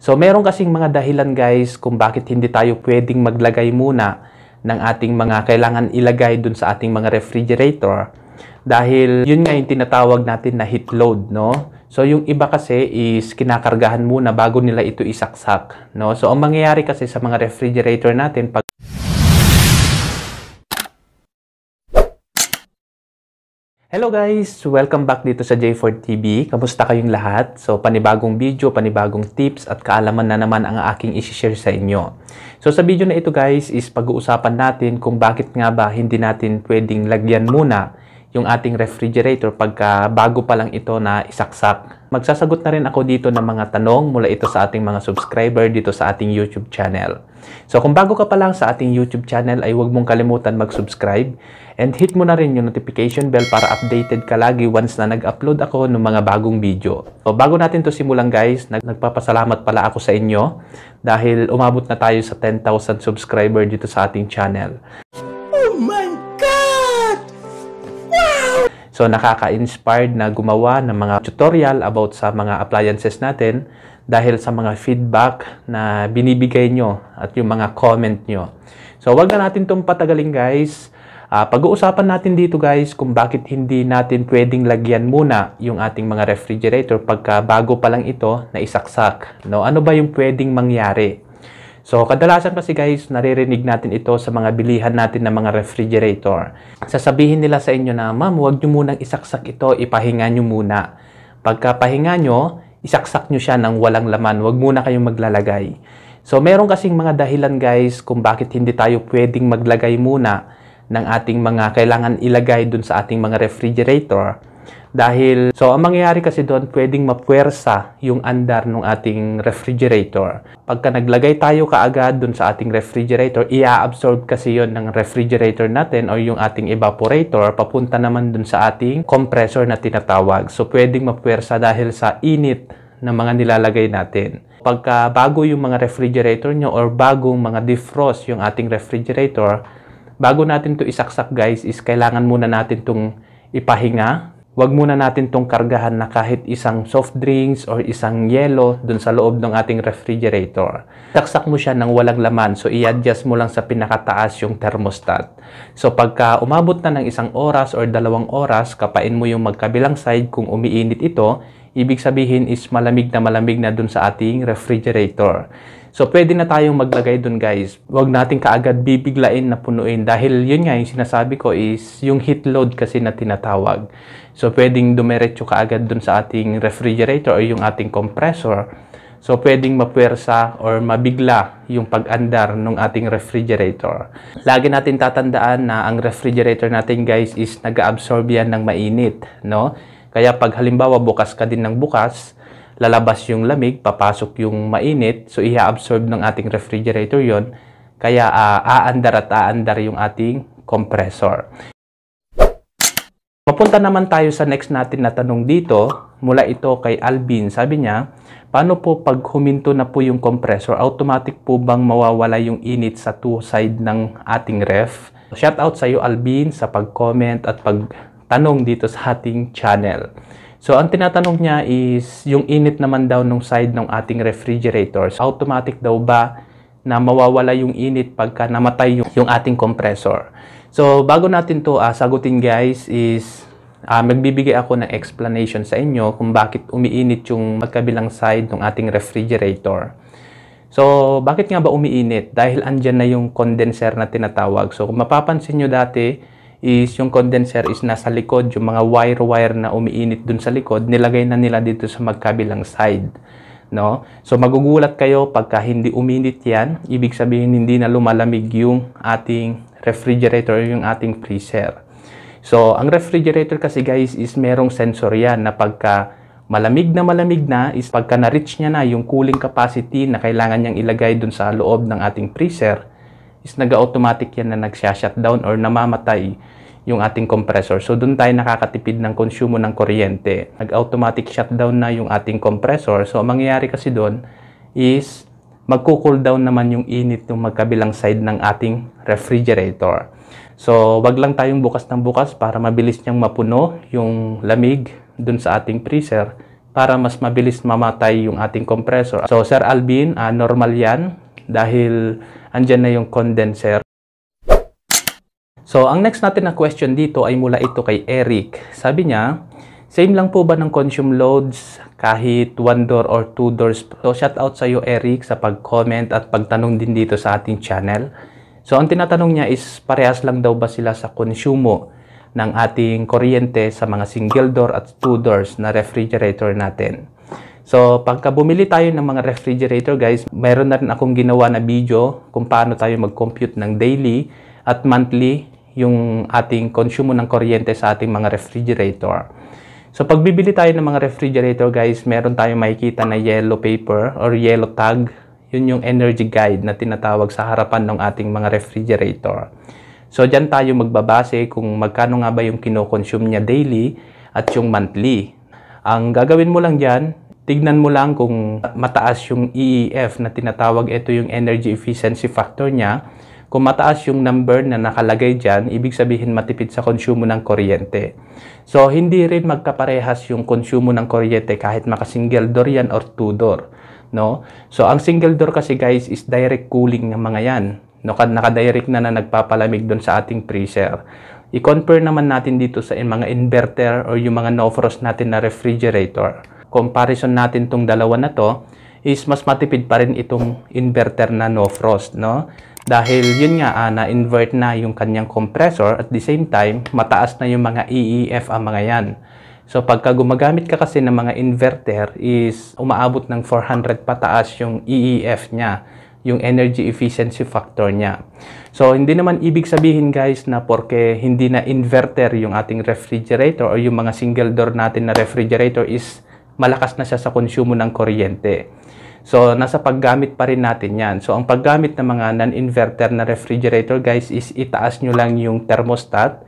So meron kasing mga dahilan guys kung bakit hindi tayo pwedeng maglagay muna ng ating mga kailangan ilagay dun sa ating mga refrigerator dahil yun nga yung tinatawag natin na heat load no. So yung iba kasi is kinakargahan muna bago nila ito isaksak no. So ang mangyayari kasi sa mga refrigerator natin pag Hello guys! Welcome back dito sa J4 TV. Kamusta kayong lahat? So, panibagong video, panibagong tips at kaalaman na naman ang aking isishare sa inyo. So, sa video na ito guys is pag-uusapan natin kung bakit nga ba hindi natin pwedeng lagyan muna yung ating refrigerator pagka bago pa lang ito na isaksak. Magsasagot na rin ako dito ng mga tanong mula ito sa ating mga subscriber dito sa ating YouTube channel. So kung bago ka pa lang sa ating YouTube channel ay huwag mong kalimutan mag-subscribe and hit mo na rin yung notification bell para updated ka lagi once na nag-upload ako ng mga bagong video. So bago natin to simulan guys, nagpapasalamat pala ako sa inyo dahil umabot na tayo sa 10,000 subscriber dito sa ating channel. Oh my God! Wow! So nakaka-inspired na gumawa ng mga tutorial about sa mga appliances natin dahil sa mga feedback na binibigay nyo at yung mga comment nyo. So, wag na natin itong patagalin guys. Uh, pag-uusapan natin dito guys kung bakit hindi natin pwedeng lagyan muna yung ating mga refrigerator pagka bago pa lang ito na isaksak. No? Ano ba yung pwedeng mangyari? So, kadalasan kasi guys, naririnig natin ito sa mga bilihan natin ng mga refrigerator. Sasabihin nila sa inyo na, ma'am, huwag nyo munang isaksak ito, ipahinga nyo muna. Pagka pahinga nyo, isaksak nyo siya ng walang laman. Huwag muna kayong maglalagay. So, meron kasing mga dahilan guys kung bakit hindi tayo pwedeng maglagay muna ng ating mga kailangan ilagay dun sa ating mga refrigerator dahil, so ang mangyayari kasi doon, pwedeng mapwersa yung andar ng ating refrigerator. Pagka naglagay tayo kaagad doon sa ating refrigerator, ia-absorb kasi yon ng refrigerator natin o yung ating evaporator papunta naman doon sa ating compressor na tinatawag. So pwedeng mapwersa dahil sa init ng mga nilalagay natin pagka bago yung mga refrigerator nyo or bagong mga defrost yung ating refrigerator, bago natin to isaksak guys is kailangan muna natin tong ipahinga wag muna natin tong kargahan na kahit isang soft drinks or isang yelo dun sa loob ng ating refrigerator. Saksak mo siya ng walang laman so i-adjust mo lang sa pinakataas yung thermostat. So pagka umabot na ng isang oras or dalawang oras, kapain mo yung magkabilang side kung umiinit ito, Ibig sabihin is malamig na malamig na dun sa ating refrigerator. So, pwede na tayong maglagay dun guys. Huwag natin kaagad bibiglain na punuin dahil yun nga yung sinasabi ko is yung heat load kasi na tinatawag. So, pwedeng dumiretso kaagad dun sa ating refrigerator o yung ating compressor. So, pwedeng mapuwersa or mabigla yung pag-andar ng ating refrigerator. Lagi natin tatandaan na ang refrigerator natin guys is nag-absorb yan ng mainit. No? Kaya pag halimbawa bukas ka din ng bukas, lalabas yung lamig, papasok yung mainit, so i-absorb ng ating refrigerator yon kaya uh, aandar at aandar yung ating compressor. Mapunta naman tayo sa next natin na tanong dito, mula ito kay Alvin. Sabi niya, paano po pag huminto na po yung compressor, automatic po bang mawawala yung init sa two side ng ating ref? Shout out sa iyo Alvin sa pag-comment at pag tanong dito sa ating channel. So, ang tinatanong niya is, yung init naman daw nung side ng ating refrigerators, automatic daw ba na mawawala yung init pagka namatay yung, yung ating compressor? So, bago natin to uh, sagutin guys is, uh, magbibigay ako ng explanation sa inyo kung bakit umiinit yung magkabilang side ng ating refrigerator. So, bakit nga ba umiinit? Dahil andyan na yung condenser na tinatawag. So, kung mapapansin nyo dati, is yung condenser is nasa likod, yung mga wire-wire na umiinit dun sa likod, nilagay na nila dito sa magkabilang side. No? So magugulat kayo pagka hindi uminit yan, ibig sabihin hindi na lumalamig yung ating refrigerator, yung ating freezer. So ang refrigerator kasi guys is merong sensor yan na pagka malamig na malamig na is pagka na-reach niya na yung cooling capacity na kailangan niyang ilagay dun sa loob ng ating freezer, is nag-automatic yan na nagsha-shutdown or namamatay yung ating compressor. So doon tayo nakakatipid ng konsumo ng kuryente. Nag-automatic shutdown na yung ating compressor. So ang mangyayari kasi doon is magko-cool down naman yung init ng magkabilang side ng ating refrigerator. So wag lang tayong bukas ng bukas para mabilis niyang mapuno yung lamig doon sa ating freezer para mas mabilis mamatay yung ating compressor. So Sir Alvin, uh, normal yan dahil andyan na yung condenser. So, ang next natin na question dito ay mula ito kay Eric. Sabi niya, same lang po ba ng consume loads kahit one door or two doors? So, shout out sa iyo Eric sa pag-comment at pagtanong din dito sa ating channel. So, ang tinatanong niya is parehas lang daw ba sila sa konsumo ng ating kuryente sa mga single door at two doors na refrigerator natin. So, pagka bumili tayo ng mga refrigerator guys, meron na rin akong ginawa na video kung paano tayo mag-compute ng daily at monthly yung ating consumo ng kuryente sa ating mga refrigerator. So, pag bibili tayo ng mga refrigerator guys, meron tayong makikita na yellow paper or yellow tag. Yun yung energy guide na tinatawag sa harapan ng ating mga refrigerator. So, dyan tayo magbabase kung magkano nga ba yung kinokonsume niya daily at yung monthly. Ang gagawin mo lang dyan, tignan mo lang kung mataas yung EEF na tinatawag ito yung energy efficiency factor niya. Kung mataas yung number na nakalagay dyan, ibig sabihin matipid sa konsumo ng kuryente. So, hindi rin magkaparehas yung konsumo ng kuryente kahit maka-single door yan or two-door. No? So, ang single door kasi guys is direct cooling ng mga yan. No, naka-direct na na nagpapalamig doon sa ating freezer. I-compare naman natin dito sa mga inverter or yung mga no-frost natin na refrigerator comparison natin tong dalawa na to, is mas matipid pa rin itong inverter na no frost, no? Dahil yun nga, ah, na-invert na yung kanyang compressor at the same time, mataas na yung mga EEF ang ah, mga yan. So pagka gumagamit ka kasi ng mga inverter is umaabot ng 400 pataas yung EEF niya, yung energy efficiency factor niya. So hindi naman ibig sabihin guys na porque hindi na inverter yung ating refrigerator or yung mga single door natin na refrigerator is malakas na siya sa konsumo ng kuryente. So, nasa paggamit pa rin natin yan. So, ang paggamit ng mga non-inverter na refrigerator, guys, is itaas nyo lang yung thermostat.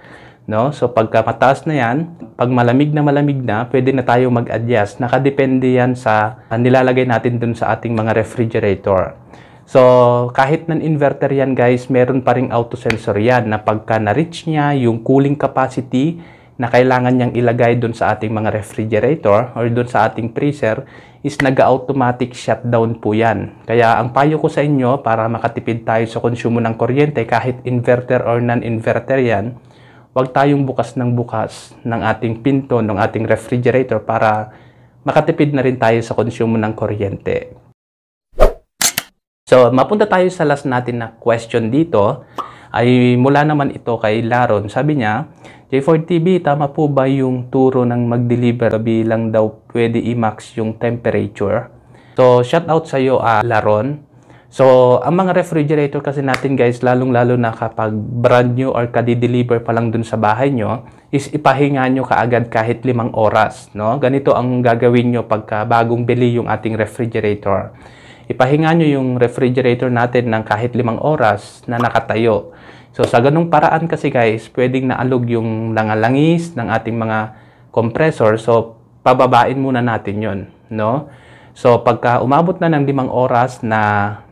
No? So, pagka mataas na yan, pag malamig na malamig na, pwede na tayo mag-adjust. Nakadepende yan sa uh, nilalagay natin dun sa ating mga refrigerator. So, kahit ng inverter yan guys, meron pa ring auto sensor yan na pagka na-reach niya yung cooling capacity, na kailangan niyang ilagay doon sa ating mga refrigerator or doon sa ating freezer is nag-automatic shutdown po yan. Kaya ang payo ko sa inyo para makatipid tayo sa konsumo ng kuryente kahit inverter or non-inverter yan, huwag tayong bukas ng bukas ng ating pinto, ng ating refrigerator para makatipid na rin tayo sa konsumo ng kuryente. So, mapunta tayo sa last natin na question dito ay mula naman ito kay Laron. Sabi niya, J4 TV, tama po ba yung turo ng mag-deliver gabi daw pwede i-max yung temperature? So, shout out sa iyo, ah, Laron. So, ang mga refrigerator kasi natin guys, lalong-lalo na kapag brand new or kadi-deliver pa lang dun sa bahay nyo, is ipahinga nyo kaagad kahit limang oras. No? Ganito ang gagawin nyo pagka bagong bili yung ating refrigerator ipahinga nyo yung refrigerator natin ng kahit limang oras na nakatayo. So sa ganung paraan kasi guys, pwedeng naalog yung nangalangis ng ating mga compressor. So pababain muna natin yon, no? So pagka umabot na ng limang oras na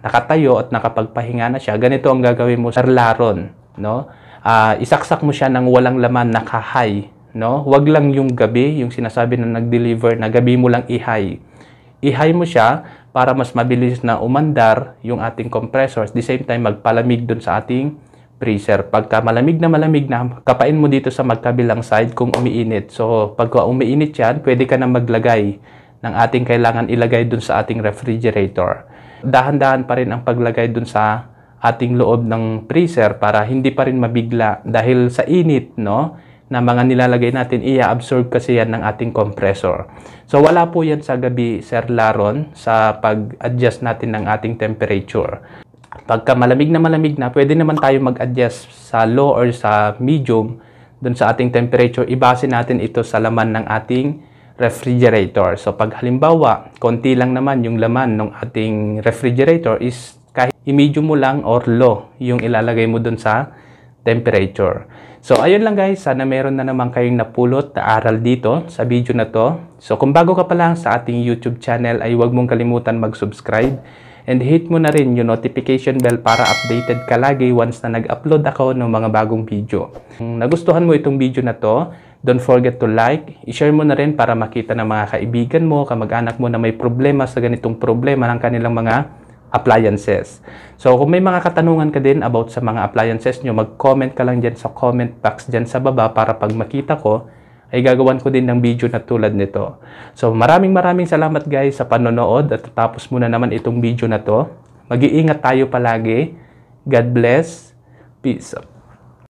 nakatayo at nakapagpahinga na siya, ganito ang gagawin mo sa laron, no? Uh, isaksak mo siya ng walang laman na kahay, no? Huwag lang yung gabi, yung sinasabi ng nag-deliver na gabi mo lang ihay i mo siya para mas mabilis na umandar yung ating compressor. At the same time, magpalamig dun sa ating freezer. Pagka malamig na malamig na, kapain mo dito sa magkabilang side kung umiinit. So, pagka umiinit yan, pwede ka na maglagay ng ating kailangan ilagay dun sa ating refrigerator. Dahan-dahan pa rin ang paglagay dun sa ating loob ng freezer para hindi pa rin mabigla dahil sa init, no? na mga nilalagay natin, i-absorb kasi yan ng ating compressor. So wala po yan sa gabi, Sir Laron, sa pag-adjust natin ng ating temperature. Pagka malamig na malamig na, pwede naman tayo mag-adjust sa low or sa medium dun sa ating temperature. Ibase natin ito sa laman ng ating refrigerator. So pag halimbawa, konti lang naman yung laman ng ating refrigerator is kahit i-medium mo lang or low yung ilalagay mo dun sa temperature. So, ayun lang guys. Sana meron na naman kayong napulot na aral dito sa video na to. So, kung bago ka pa lang sa ating YouTube channel ay huwag mong kalimutan mag-subscribe. And hit mo na rin yung notification bell para updated ka lagi once na nag-upload ako ng mga bagong video. Kung nagustuhan mo itong video na to, don't forget to like. I-share mo na rin para makita ng mga kaibigan mo, kamag-anak mo na may problema sa ganitong problema ng kanilang mga appliances. So, kung may mga katanungan ka din about sa mga appliances nyo, mag-comment ka lang dyan sa comment box dyan sa baba para pag makita ko, ay gagawan ko din ng video na tulad nito. So, maraming maraming salamat guys sa panonood at tapos muna naman itong video na to. Mag-iingat tayo palagi. God bless. Peace.